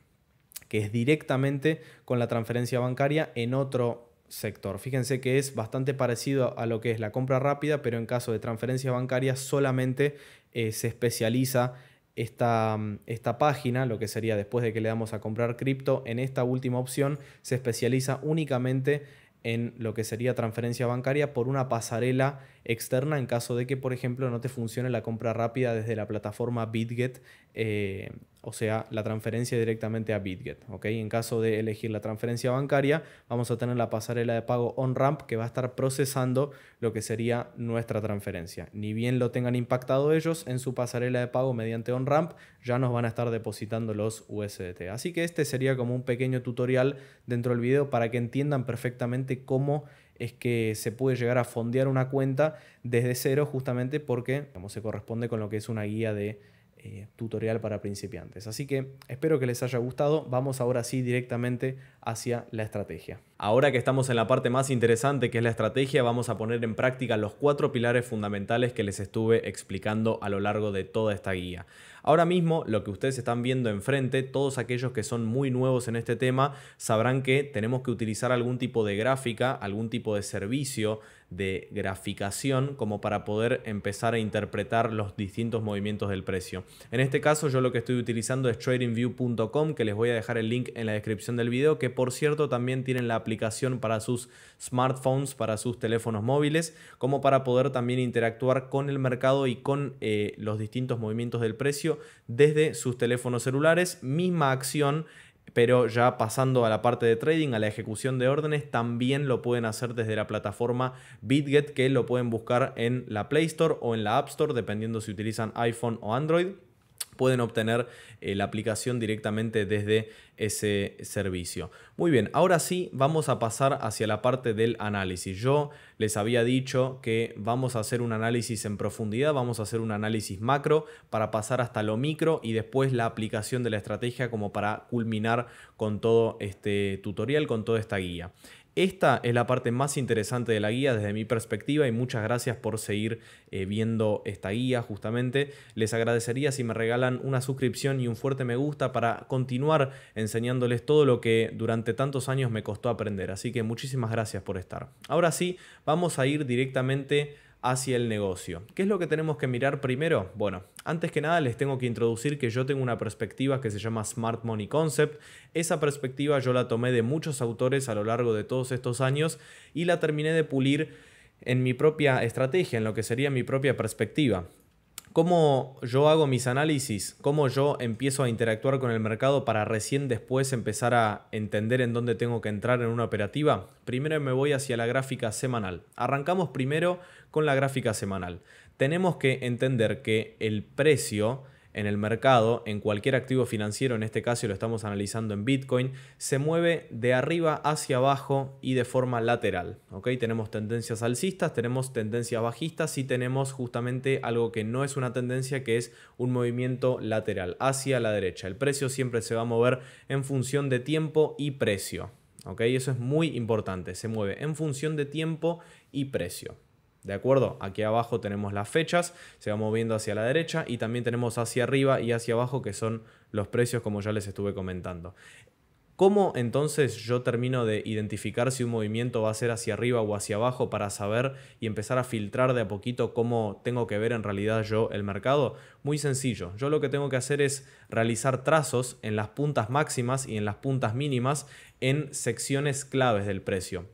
que es directamente con la transferencia bancaria en otro sector. Fíjense que es bastante parecido a lo que es la compra rápida, pero en caso de transferencia bancaria solamente eh, se especializa esta, mm, esta, página, lo que sería después de que le damos a comprar cripto, en esta última opción se especializa únicamente en lo que sería transferencia bancaria por una pasarela externa en caso de que, por ejemplo, no te funcione la compra rápida desde la plataforma BitGet eh, o sea, la transferencia directamente a BitGet. En caso de elegir la transferencia bancaria, vamos a tener la pasarela de pago on-ramp que va a estar procesando lo que sería nuestra transferencia. Ni bien lo tengan impactado ellos en su pasarela de pago mediante OnRamp, ramp ya nos van a estar depositando los USDT. Así que este sería como un pequeño tutorial dentro del video para que entiendan perfectamente cómo es que se puede llegar a fondear una cuenta desde cero justamente porque como se corresponde con lo que es una guía de eh, tutorial para principiantes. Así que espero que les haya gustado. Vamos ahora sí directamente hacia la estrategia. Ahora que estamos en la parte más interesante que es la estrategia, vamos a poner en práctica los cuatro pilares fundamentales que les estuve explicando a lo largo de toda esta guía. Ahora mismo, lo que ustedes están viendo enfrente, todos aquellos que son muy nuevos en este tema, sabrán que tenemos que utilizar algún tipo de gráfica, algún tipo de servicio de graficación como para poder empezar a interpretar los distintos movimientos del precio. En este caso yo lo que estoy utilizando es tradingview.com que les voy a dejar el link en la descripción del video que por cierto también tienen la aplicación para sus smartphones, para sus teléfonos móviles, como para poder también interactuar con el mercado y con eh, los distintos movimientos del precio desde sus teléfonos celulares. Misma acción pero ya pasando a la parte de trading, a la ejecución de órdenes, también lo pueden hacer desde la plataforma BitGet, que lo pueden buscar en la Play Store o en la App Store, dependiendo si utilizan iPhone o Android pueden obtener eh, la aplicación directamente desde ese servicio. Muy bien, ahora sí vamos a pasar hacia la parte del análisis. Yo les había dicho que vamos a hacer un análisis en profundidad, vamos a hacer un análisis macro para pasar hasta lo micro y después la aplicación de la estrategia como para culminar con todo este tutorial, con toda esta guía. Esta es la parte más interesante de la guía desde mi perspectiva y muchas gracias por seguir eh, viendo esta guía justamente. Les agradecería si me regalan una suscripción y un fuerte me gusta para continuar enseñándoles todo lo que durante tantos años me costó aprender. Así que muchísimas gracias por estar. Ahora sí, vamos a ir directamente hacia el negocio. ¿Qué es lo que tenemos que mirar primero? Bueno, antes que nada les tengo que introducir que yo tengo una perspectiva que se llama Smart Money Concept. Esa perspectiva yo la tomé de muchos autores a lo largo de todos estos años y la terminé de pulir en mi propia estrategia, en lo que sería mi propia perspectiva cómo yo hago mis análisis, cómo yo empiezo a interactuar con el mercado para recién después empezar a entender en dónde tengo que entrar en una operativa, primero me voy hacia la gráfica semanal. Arrancamos primero con la gráfica semanal. Tenemos que entender que el precio en el mercado, en cualquier activo financiero, en este caso lo estamos analizando en Bitcoin, se mueve de arriba hacia abajo y de forma lateral. Tenemos tendencias alcistas, tenemos tendencias bajistas y tenemos justamente algo que no es una tendencia, que es un movimiento lateral hacia la derecha. El precio siempre se va a mover en función de tiempo y precio. Eso es muy importante, se mueve en función de tiempo y precio. ¿De acuerdo? Aquí abajo tenemos las fechas, se va moviendo hacia la derecha y también tenemos hacia arriba y hacia abajo que son los precios como ya les estuve comentando. ¿Cómo entonces yo termino de identificar si un movimiento va a ser hacia arriba o hacia abajo para saber y empezar a filtrar de a poquito cómo tengo que ver en realidad yo el mercado? Muy sencillo, yo lo que tengo que hacer es realizar trazos en las puntas máximas y en las puntas mínimas en secciones claves del precio.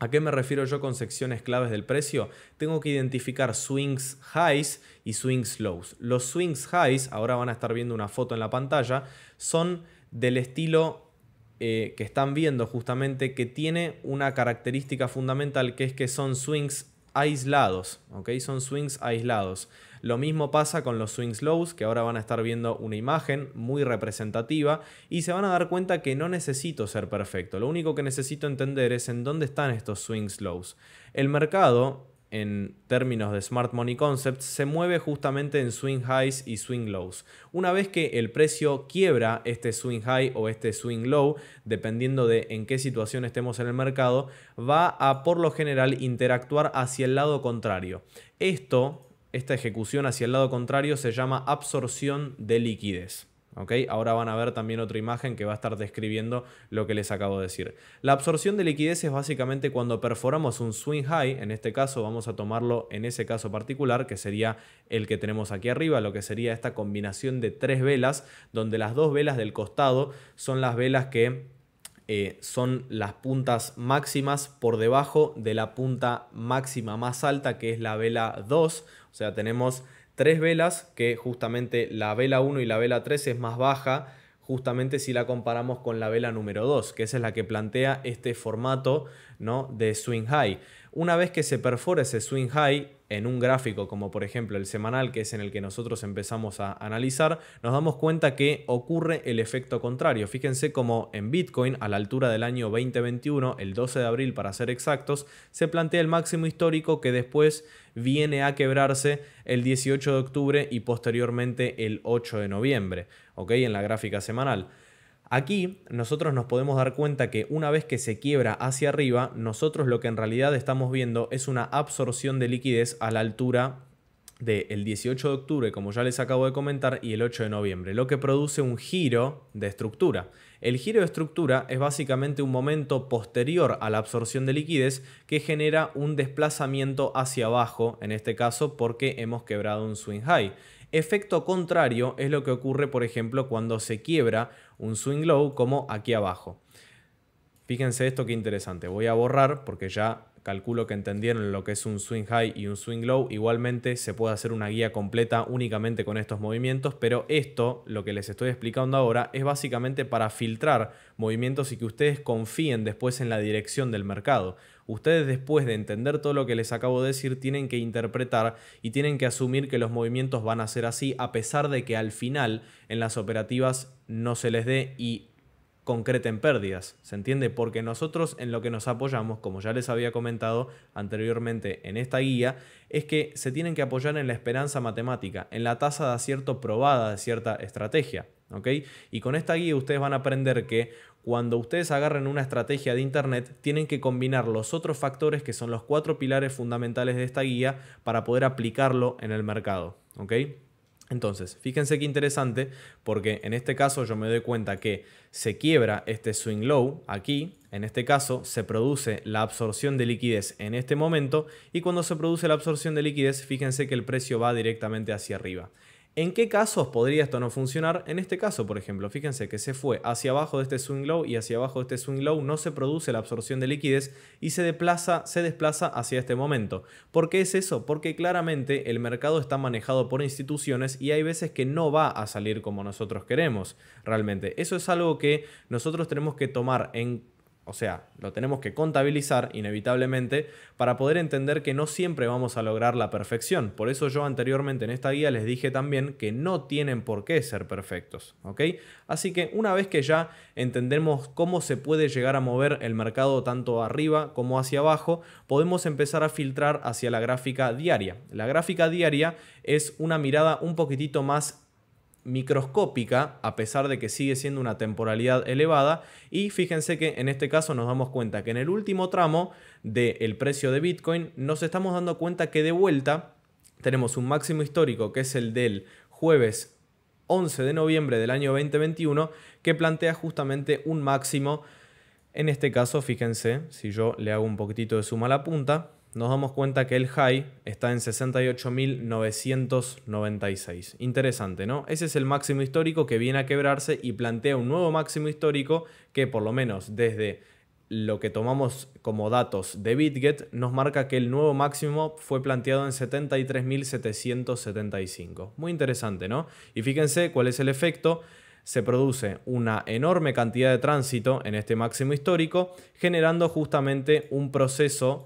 ¿A qué me refiero yo con secciones claves del precio? Tengo que identificar swings highs y swings lows. Los swings highs, ahora van a estar viendo una foto en la pantalla, son del estilo eh, que están viendo justamente que tiene una característica fundamental que es que son swings aislados, ¿ok? Son swings aislados. Lo mismo pasa con los swing lows, que ahora van a estar viendo una imagen muy representativa y se van a dar cuenta que no necesito ser perfecto. Lo único que necesito entender es en dónde están estos swing lows. El mercado, en términos de Smart Money Concepts, se mueve justamente en swing highs y swing lows. Una vez que el precio quiebra este swing high o este swing low, dependiendo de en qué situación estemos en el mercado, va a por lo general interactuar hacia el lado contrario. Esto esta ejecución hacia el lado contrario se llama absorción de liquidez. ¿Okay? Ahora van a ver también otra imagen que va a estar describiendo lo que les acabo de decir. La absorción de liquidez es básicamente cuando perforamos un swing high, en este caso vamos a tomarlo en ese caso particular, que sería el que tenemos aquí arriba, lo que sería esta combinación de tres velas, donde las dos velas del costado son las velas que eh, son las puntas máximas por debajo de la punta máxima más alta que es la vela 2 o sea, tenemos tres velas que justamente la vela 1 y la vela 3 es más baja justamente si la comparamos con la vela número 2, que esa es la que plantea este formato ¿no? de swing high. Una vez que se perfora ese swing high, en un gráfico como por ejemplo el semanal, que es en el que nosotros empezamos a analizar, nos damos cuenta que ocurre el efecto contrario. Fíjense como en Bitcoin, a la altura del año 2021, el 12 de abril para ser exactos, se plantea el máximo histórico que después viene a quebrarse el 18 de octubre y posteriormente el 8 de noviembre, ¿ok? En la gráfica semanal. Aquí nosotros nos podemos dar cuenta que una vez que se quiebra hacia arriba, nosotros lo que en realidad estamos viendo es una absorción de liquidez a la altura del 18 de octubre, como ya les acabo de comentar, y el 8 de noviembre, lo que produce un giro de estructura. El giro de estructura es básicamente un momento posterior a la absorción de liquidez que genera un desplazamiento hacia abajo, en este caso porque hemos quebrado un swing high. Efecto contrario es lo que ocurre, por ejemplo, cuando se quiebra un swing low como aquí abajo. Fíjense esto que interesante. Voy a borrar porque ya calculo que entendieron lo que es un swing high y un swing low. Igualmente se puede hacer una guía completa únicamente con estos movimientos, pero esto, lo que les estoy explicando ahora, es básicamente para filtrar movimientos y que ustedes confíen después en la dirección del mercado. Ustedes después de entender todo lo que les acabo de decir, tienen que interpretar y tienen que asumir que los movimientos van a ser así, a pesar de que al final en las operativas no se les dé y concreten pérdidas, ¿se entiende? Porque nosotros en lo que nos apoyamos, como ya les había comentado anteriormente en esta guía, es que se tienen que apoyar en la esperanza matemática, en la tasa de acierto probada de cierta estrategia, ¿ok? Y con esta guía ustedes van a aprender que cuando ustedes agarren una estrategia de Internet, tienen que combinar los otros factores que son los cuatro pilares fundamentales de esta guía para poder aplicarlo en el mercado, ¿ok? Entonces, fíjense qué interesante, porque en este caso yo me doy cuenta que se quiebra este swing low aquí, en este caso se produce la absorción de liquidez en este momento y cuando se produce la absorción de liquidez, fíjense que el precio va directamente hacia arriba. ¿En qué casos podría esto no funcionar? En este caso, por ejemplo, fíjense que se fue hacia abajo de este swing low y hacia abajo de este swing low no se produce la absorción de liquidez y se desplaza, se desplaza hacia este momento. ¿Por qué es eso? Porque claramente el mercado está manejado por instituciones y hay veces que no va a salir como nosotros queremos realmente. Eso es algo que nosotros tenemos que tomar en o sea, lo tenemos que contabilizar inevitablemente para poder entender que no siempre vamos a lograr la perfección. Por eso yo anteriormente en esta guía les dije también que no tienen por qué ser perfectos. Así que una vez que ya entendemos cómo se puede llegar a mover el mercado tanto arriba como hacia abajo, podemos empezar a filtrar hacia la gráfica diaria. La gráfica diaria es una mirada un poquitito más microscópica, a pesar de que sigue siendo una temporalidad elevada. Y fíjense que en este caso nos damos cuenta que en el último tramo del precio de Bitcoin nos estamos dando cuenta que de vuelta tenemos un máximo histórico que es el del jueves 11 de noviembre del año 2021 que plantea justamente un máximo. En este caso, fíjense, si yo le hago un poquitito de suma a la punta, nos damos cuenta que el high está en 68.996. Interesante, ¿no? Ese es el máximo histórico que viene a quebrarse y plantea un nuevo máximo histórico que por lo menos desde lo que tomamos como datos de BitGet nos marca que el nuevo máximo fue planteado en 73.775. Muy interesante, ¿no? Y fíjense cuál es el efecto se produce una enorme cantidad de tránsito en este máximo histórico, generando justamente un proceso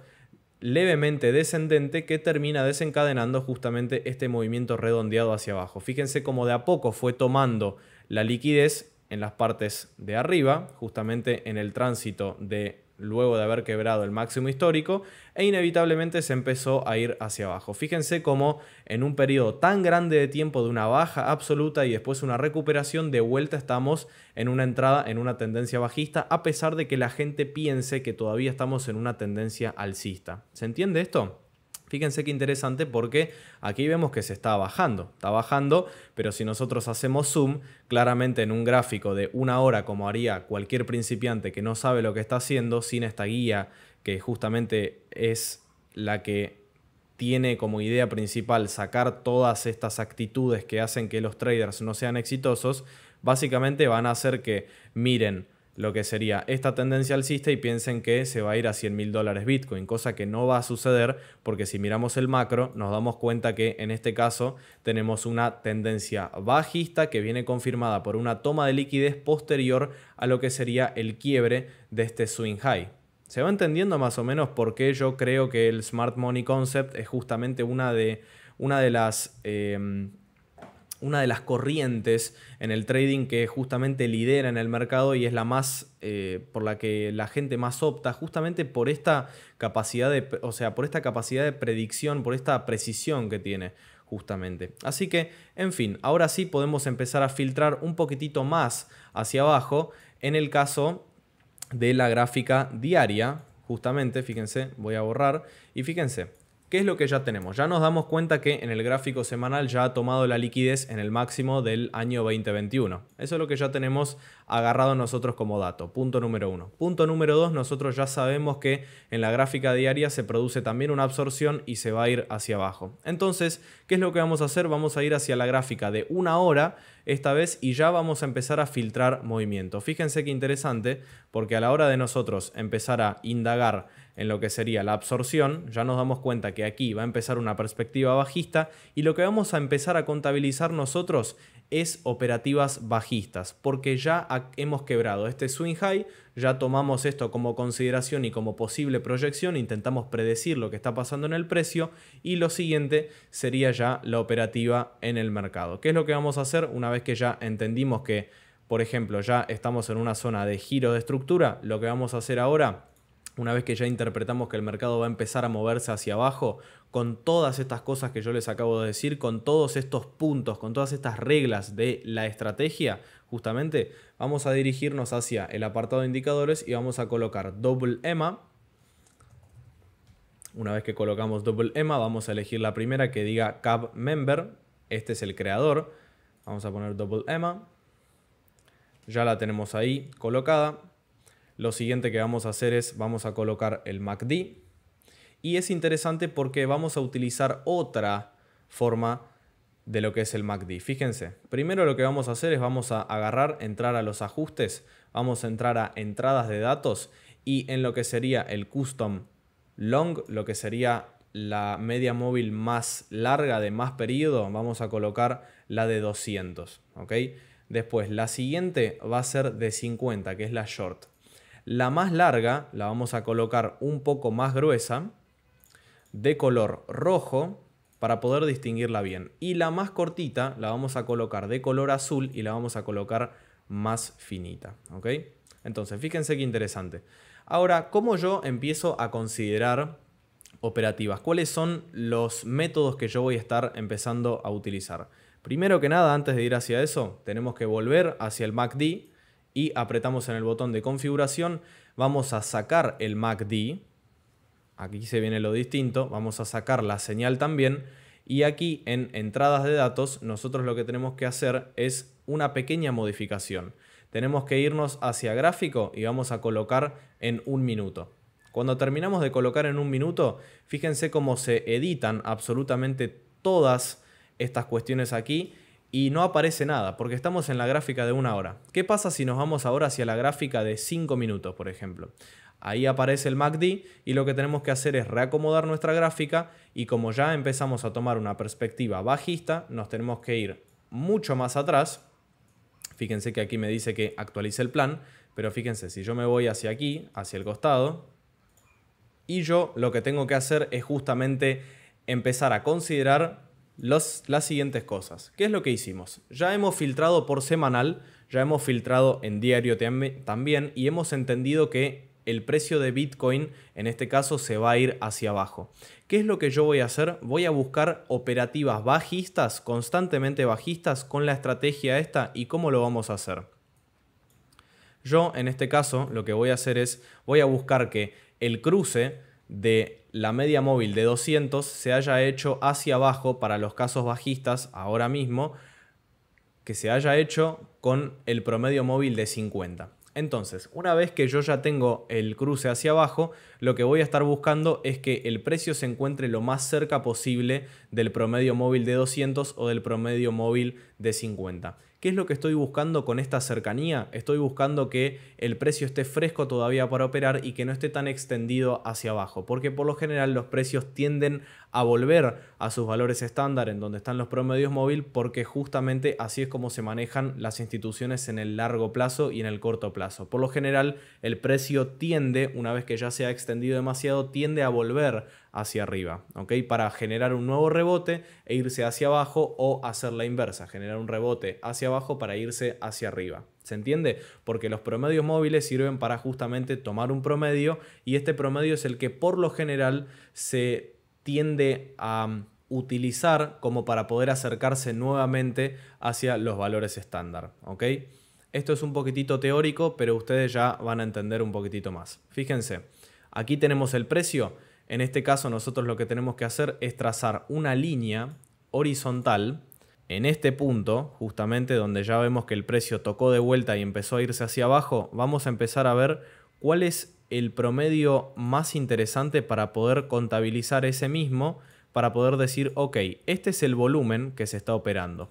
levemente descendente que termina desencadenando justamente este movimiento redondeado hacia abajo. Fíjense cómo de a poco fue tomando la liquidez en las partes de arriba, justamente en el tránsito de luego de haber quebrado el máximo histórico e inevitablemente se empezó a ir hacia abajo. Fíjense cómo en un periodo tan grande de tiempo de una baja absoluta y después una recuperación de vuelta estamos en una entrada en una tendencia bajista a pesar de que la gente piense que todavía estamos en una tendencia alcista. ¿Se entiende esto? Fíjense qué interesante porque aquí vemos que se está bajando, está bajando, pero si nosotros hacemos zoom, claramente en un gráfico de una hora, como haría cualquier principiante que no sabe lo que está haciendo, sin esta guía que justamente es la que tiene como idea principal sacar todas estas actitudes que hacen que los traders no sean exitosos, básicamente van a hacer que miren lo que sería esta tendencia alcista y piensen que se va a ir a 100 mil dólares Bitcoin, cosa que no va a suceder porque si miramos el macro nos damos cuenta que en este caso tenemos una tendencia bajista que viene confirmada por una toma de liquidez posterior a lo que sería el quiebre de este swing high. Se va entendiendo más o menos por qué yo creo que el Smart Money Concept es justamente una de, una de las... Em, una de las corrientes en el trading que justamente lidera en el mercado y es la más eh, por la que la gente más opta, justamente por esta capacidad de, o sea, por esta capacidad de predicción, por esta precisión que tiene justamente. Así que, en fin, ahora sí podemos empezar a filtrar un poquitito más hacia abajo en el caso de la gráfica diaria, justamente, fíjense, voy a borrar y fíjense, ¿Qué es lo que ya tenemos? Ya nos damos cuenta que en el gráfico semanal ya ha tomado la liquidez en el máximo del año 2021. Eso es lo que ya tenemos agarrado nosotros como dato. Punto número uno. Punto número dos, nosotros ya sabemos que en la gráfica diaria se produce también una absorción y se va a ir hacia abajo. Entonces, ¿qué es lo que vamos a hacer? Vamos a ir hacia la gráfica de una hora esta vez y ya vamos a empezar a filtrar movimiento. Fíjense qué interesante, porque a la hora de nosotros empezar a indagar en lo que sería la absorción, ya nos damos cuenta que aquí va a empezar una perspectiva bajista y lo que vamos a empezar a contabilizar nosotros es operativas bajistas, porque ya hemos quebrado este swing high, ya tomamos esto como consideración y como posible proyección, intentamos predecir lo que está pasando en el precio y lo siguiente sería ya la operativa en el mercado. ¿Qué es lo que vamos a hacer una vez que ya entendimos que, por ejemplo, ya estamos en una zona de giro de estructura? Lo que vamos a hacer ahora una vez que ya interpretamos que el mercado va a empezar a moverse hacia abajo, con todas estas cosas que yo les acabo de decir, con todos estos puntos, con todas estas reglas de la estrategia, justamente vamos a dirigirnos hacia el apartado de indicadores y vamos a colocar double EMA. Una vez que colocamos double EMA, vamos a elegir la primera que diga Cap member. Este es el creador. Vamos a poner double EMA. Ya la tenemos ahí colocada lo siguiente que vamos a hacer es vamos a colocar el MACD y es interesante porque vamos a utilizar otra forma de lo que es el MACD. Fíjense, primero lo que vamos a hacer es vamos a agarrar, entrar a los ajustes, vamos a entrar a entradas de datos y en lo que sería el custom long, lo que sería la media móvil más larga de más periodo, vamos a colocar la de 200, ¿ok? Después, la siguiente va a ser de 50, que es la short. La más larga la vamos a colocar un poco más gruesa, de color rojo, para poder distinguirla bien. Y la más cortita la vamos a colocar de color azul y la vamos a colocar más finita. ¿ok? Entonces, fíjense qué interesante. Ahora, ¿cómo yo empiezo a considerar operativas? ¿Cuáles son los métodos que yo voy a estar empezando a utilizar? Primero que nada, antes de ir hacia eso, tenemos que volver hacia el MACD y apretamos en el botón de configuración, vamos a sacar el MACD. Aquí se viene lo distinto, vamos a sacar la señal también. Y aquí en entradas de datos, nosotros lo que tenemos que hacer es una pequeña modificación. Tenemos que irnos hacia gráfico y vamos a colocar en un minuto. Cuando terminamos de colocar en un minuto, fíjense cómo se editan absolutamente todas estas cuestiones aquí y no aparece nada, porque estamos en la gráfica de una hora. ¿Qué pasa si nos vamos ahora hacia la gráfica de 5 minutos, por ejemplo? Ahí aparece el MACD y lo que tenemos que hacer es reacomodar nuestra gráfica y como ya empezamos a tomar una perspectiva bajista, nos tenemos que ir mucho más atrás. Fíjense que aquí me dice que actualice el plan, pero fíjense, si yo me voy hacia aquí, hacia el costado, y yo lo que tengo que hacer es justamente empezar a considerar las siguientes cosas. ¿Qué es lo que hicimos? Ya hemos filtrado por semanal, ya hemos filtrado en diario también y hemos entendido que el precio de Bitcoin en este caso se va a ir hacia abajo. ¿Qué es lo que yo voy a hacer? Voy a buscar operativas bajistas, constantemente bajistas, con la estrategia esta y cómo lo vamos a hacer. Yo en este caso lo que voy a hacer es, voy a buscar que el cruce de la media móvil de 200 se haya hecho hacia abajo para los casos bajistas ahora mismo, que se haya hecho con el promedio móvil de 50. Entonces, una vez que yo ya tengo el cruce hacia abajo, lo que voy a estar buscando es que el precio se encuentre lo más cerca posible del promedio móvil de 200 o del promedio móvil de 50. ¿Qué es lo que estoy buscando con esta cercanía? Estoy buscando que el precio esté fresco todavía para operar y que no esté tan extendido hacia abajo, porque por lo general los precios tienden a volver a sus valores estándar, en donde están los promedios móvil, porque justamente así es como se manejan las instituciones en el largo plazo y en el corto plazo. Por lo general, el precio tiende, una vez que ya se ha extendido demasiado, tiende a volver hacia arriba, ¿ok? Para generar un nuevo rebote e irse hacia abajo o hacer la inversa, generar un rebote hacia abajo para irse hacia arriba. ¿Se entiende? Porque los promedios móviles sirven para justamente tomar un promedio y este promedio es el que por lo general se tiende a utilizar como para poder acercarse nuevamente hacia los valores estándar. ¿ok? Esto es un poquitito teórico, pero ustedes ya van a entender un poquitito más. Fíjense, aquí tenemos el precio. En este caso nosotros lo que tenemos que hacer es trazar una línea horizontal en este punto, justamente donde ya vemos que el precio tocó de vuelta y empezó a irse hacia abajo, vamos a empezar a ver cuál es el promedio más interesante para poder contabilizar ese mismo para poder decir, ok, este es el volumen que se está operando.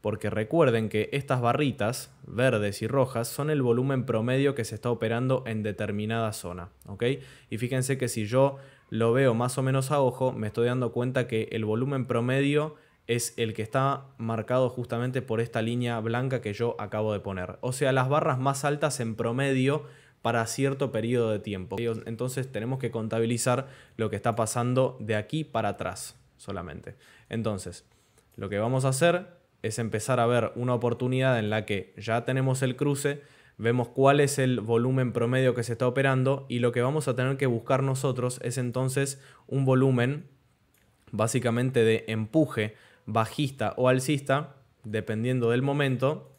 Porque recuerden que estas barritas, verdes y rojas, son el volumen promedio que se está operando en determinada zona. ¿ok? Y fíjense que si yo lo veo más o menos a ojo, me estoy dando cuenta que el volumen promedio es el que está marcado justamente por esta línea blanca que yo acabo de poner. O sea, las barras más altas en promedio para cierto periodo de tiempo. Entonces tenemos que contabilizar lo que está pasando de aquí para atrás solamente. Entonces, lo que vamos a hacer es empezar a ver una oportunidad en la que ya tenemos el cruce, vemos cuál es el volumen promedio que se está operando y lo que vamos a tener que buscar nosotros es entonces un volumen básicamente de empuje bajista o alcista, dependiendo del momento,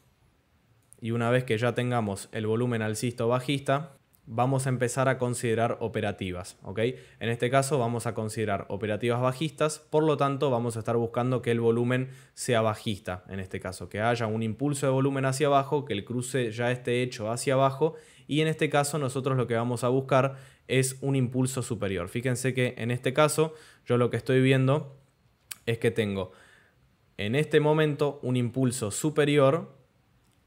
y una vez que ya tengamos el volumen alcista o bajista, vamos a empezar a considerar operativas, ¿ok? En este caso vamos a considerar operativas bajistas, por lo tanto vamos a estar buscando que el volumen sea bajista, en este caso, que haya un impulso de volumen hacia abajo, que el cruce ya esté hecho hacia abajo y en este caso nosotros lo que vamos a buscar es un impulso superior. Fíjense que en este caso yo lo que estoy viendo es que tengo en este momento un impulso superior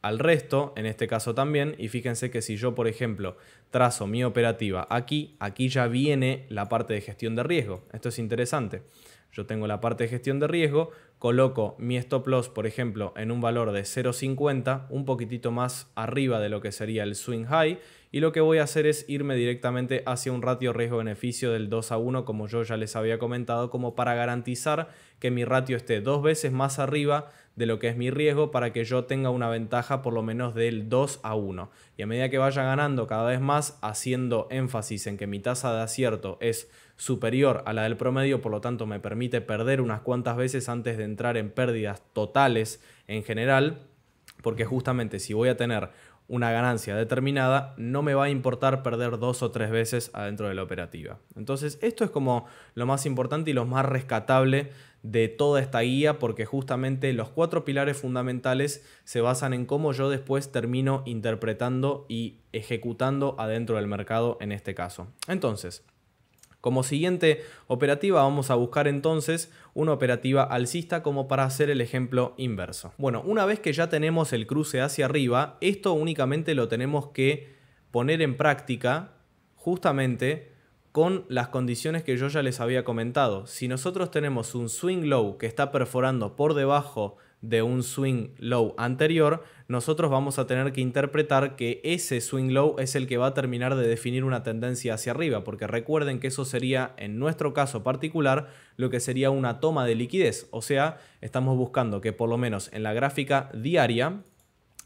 al resto, en este caso también, y fíjense que si yo, por ejemplo, trazo mi operativa aquí, aquí ya viene la parte de gestión de riesgo. Esto es interesante. Yo tengo la parte de gestión de riesgo, coloco mi stop loss, por ejemplo, en un valor de 0.50, un poquitito más arriba de lo que sería el swing high, y lo que voy a hacer es irme directamente hacia un ratio riesgo-beneficio del 2 a 1, como yo ya les había comentado, como para garantizar que mi ratio esté dos veces más arriba de lo que es mi riesgo para que yo tenga una ventaja por lo menos del 2 a 1. Y a medida que vaya ganando cada vez más, haciendo énfasis en que mi tasa de acierto es superior a la del promedio, por lo tanto me permite perder unas cuantas veces antes de entrar en pérdidas totales en general, porque justamente si voy a tener una ganancia determinada, no me va a importar perder dos o tres veces adentro de la operativa. Entonces, esto es como lo más importante y lo más rescatable de toda esta guía porque justamente los cuatro pilares fundamentales se basan en cómo yo después termino interpretando y ejecutando adentro del mercado en este caso. Entonces, como siguiente operativa vamos a buscar entonces una operativa alcista como para hacer el ejemplo inverso. Bueno, una vez que ya tenemos el cruce hacia arriba, esto únicamente lo tenemos que poner en práctica justamente con las condiciones que yo ya les había comentado. Si nosotros tenemos un swing low que está perforando por debajo de un swing low anterior, nosotros vamos a tener que interpretar que ese swing low es el que va a terminar de definir una tendencia hacia arriba, porque recuerden que eso sería, en nuestro caso particular, lo que sería una toma de liquidez. O sea, estamos buscando que por lo menos en la gráfica diaria,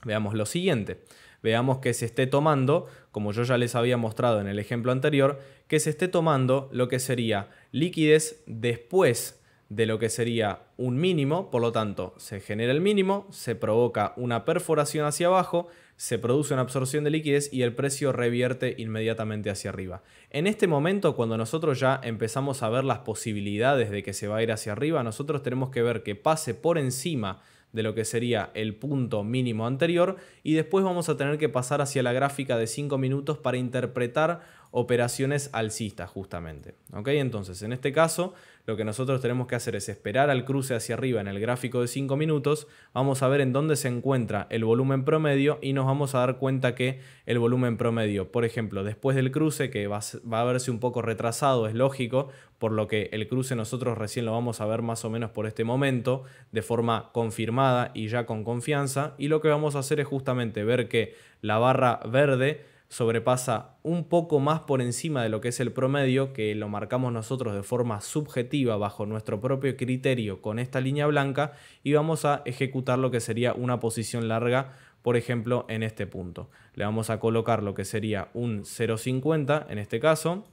veamos lo siguiente veamos que se esté tomando, como yo ya les había mostrado en el ejemplo anterior, que se esté tomando lo que sería liquidez después de lo que sería un mínimo, por lo tanto se genera el mínimo, se provoca una perforación hacia abajo, se produce una absorción de liquidez y el precio revierte inmediatamente hacia arriba. En este momento, cuando nosotros ya empezamos a ver las posibilidades de que se va a ir hacia arriba, nosotros tenemos que ver que pase por encima de lo que sería el punto mínimo anterior y después vamos a tener que pasar hacia la gráfica de 5 minutos para interpretar operaciones alcistas justamente. ¿ok? Entonces, en este caso, lo que nosotros tenemos que hacer es esperar al cruce hacia arriba en el gráfico de 5 minutos, vamos a ver en dónde se encuentra el volumen promedio y nos vamos a dar cuenta que el volumen promedio, por ejemplo, después del cruce, que va a verse un poco retrasado, es lógico, por lo que el cruce nosotros recién lo vamos a ver más o menos por este momento, de forma confirmada y ya con confianza, y lo que vamos a hacer es justamente ver que la barra verde sobrepasa un poco más por encima de lo que es el promedio, que lo marcamos nosotros de forma subjetiva bajo nuestro propio criterio con esta línea blanca, y vamos a ejecutar lo que sería una posición larga, por ejemplo, en este punto. Le vamos a colocar lo que sería un 0,50 en este caso,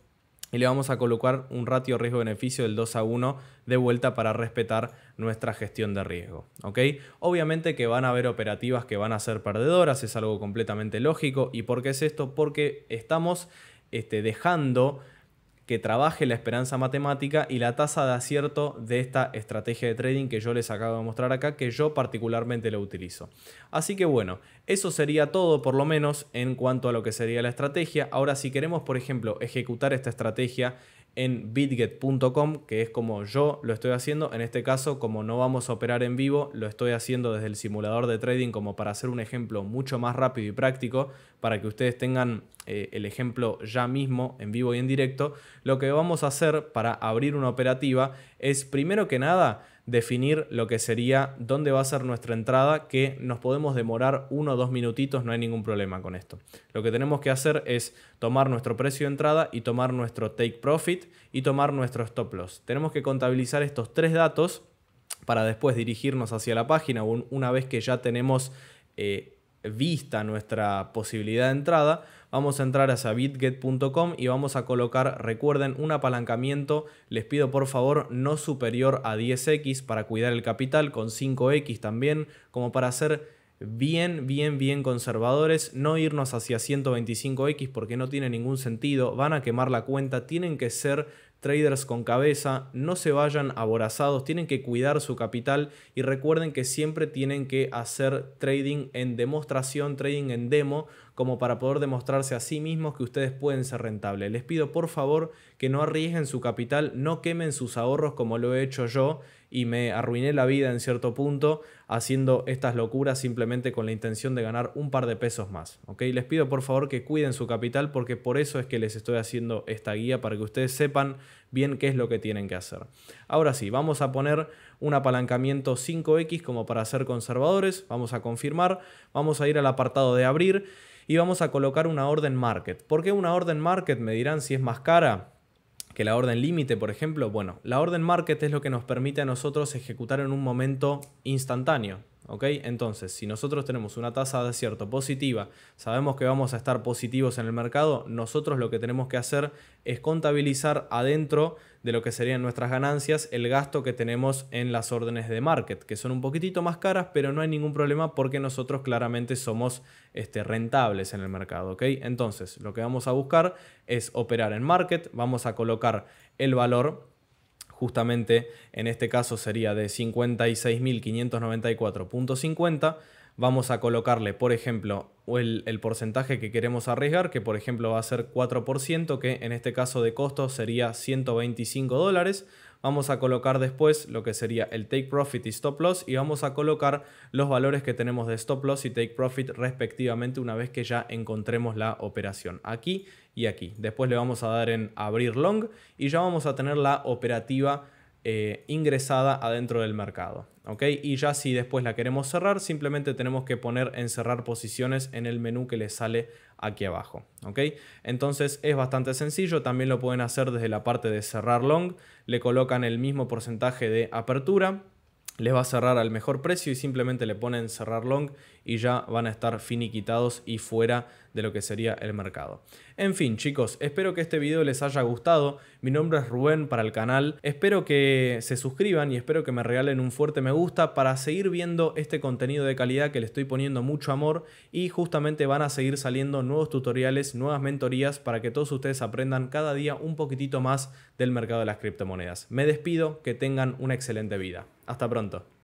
y le vamos a colocar un ratio riesgo-beneficio del 2 a 1 de vuelta para respetar nuestra gestión de riesgo. ¿ok? Obviamente que van a haber operativas que van a ser perdedoras, es algo completamente lógico. ¿Y por qué es esto? Porque estamos este, dejando que trabaje la esperanza matemática y la tasa de acierto de esta estrategia de trading que yo les acabo de mostrar acá, que yo particularmente lo utilizo. Así que bueno, eso sería todo por lo menos en cuanto a lo que sería la estrategia. Ahora si queremos, por ejemplo, ejecutar esta estrategia en bitget.com, que es como yo lo estoy haciendo. En este caso, como no vamos a operar en vivo, lo estoy haciendo desde el simulador de trading como para hacer un ejemplo mucho más rápido y práctico, para que ustedes tengan eh, el ejemplo ya mismo, en vivo y en directo. Lo que vamos a hacer para abrir una operativa es, primero que nada, definir lo que sería dónde va a ser nuestra entrada, que nos podemos demorar uno o dos minutitos, no hay ningún problema con esto. Lo que tenemos que hacer es tomar nuestro precio de entrada y tomar nuestro take profit y tomar nuestro stop loss. Tenemos que contabilizar estos tres datos para después dirigirnos hacia la página una vez que ya tenemos... Eh, vista nuestra posibilidad de entrada, vamos a entrar a bitget.com y vamos a colocar, recuerden, un apalancamiento, les pido por favor, no superior a 10x para cuidar el capital, con 5x también, como para ser bien, bien, bien conservadores, no irnos hacia 125x porque no tiene ningún sentido, van a quemar la cuenta, tienen que ser traders con cabeza, no se vayan aborazados, tienen que cuidar su capital y recuerden que siempre tienen que hacer trading en demostración, trading en demo, como para poder demostrarse a sí mismos que ustedes pueden ser rentables. Les pido por favor que no arriesguen su capital, no quemen sus ahorros como lo he hecho yo y me arruiné la vida en cierto punto haciendo estas locuras simplemente con la intención de ganar un par de pesos más. ¿ok? Les pido por favor que cuiden su capital porque por eso es que les estoy haciendo esta guía para que ustedes sepan bien qué es lo que tienen que hacer. Ahora sí, vamos a poner un apalancamiento 5X como para ser conservadores. Vamos a confirmar. Vamos a ir al apartado de abrir y vamos a colocar una orden market. ¿Por qué una orden market? Me dirán si es más cara que la orden límite, por ejemplo. Bueno, la orden market es lo que nos permite a nosotros ejecutar en un momento instantáneo. Entonces, si nosotros tenemos una tasa de acierto positiva, sabemos que vamos a estar positivos en el mercado, nosotros lo que tenemos que hacer es contabilizar adentro de lo que serían nuestras ganancias el gasto que tenemos en las órdenes de market, que son un poquitito más caras, pero no hay ningún problema porque nosotros claramente somos este, rentables en el mercado, ¿ok? Entonces, lo que vamos a buscar es operar en market, vamos a colocar el valor justamente en este caso sería de 56.594.50, vamos a colocarle, por ejemplo, el, porcentaje que queremos arriesgar, que por ejemplo va a ser 4%, que en este caso de costo sería 125 dólares vamos a colocar después lo que sería el take profit y stop loss y vamos a colocar los valores que tenemos de stop loss y take profit respectivamente una vez que ya encontremos la operación aquí y aquí. Después le vamos a dar en abrir long y ya vamos a tener la operativa eh, ingresada adentro del mercado. ¿ok? Y ya si después la queremos cerrar, simplemente tenemos que poner en cerrar posiciones en el menú que le sale aquí abajo. ¿ok? Entonces es bastante sencillo, también lo pueden hacer desde la parte de cerrar long, le colocan el mismo porcentaje de apertura les va a cerrar al mejor precio y simplemente le ponen cerrar long y ya van a estar finiquitados y fuera de lo que sería el mercado. En fin chicos, espero que este video les haya gustado. Mi nombre es Rubén para el canal. Espero que se suscriban y espero que me regalen un fuerte me gusta para seguir viendo este contenido de calidad que le estoy poniendo mucho amor y justamente van a seguir saliendo nuevos tutoriales, nuevas mentorías para que todos ustedes aprendan cada día un poquitito más del mercado de las criptomonedas. Me despido, que tengan una excelente vida. Hasta pronto.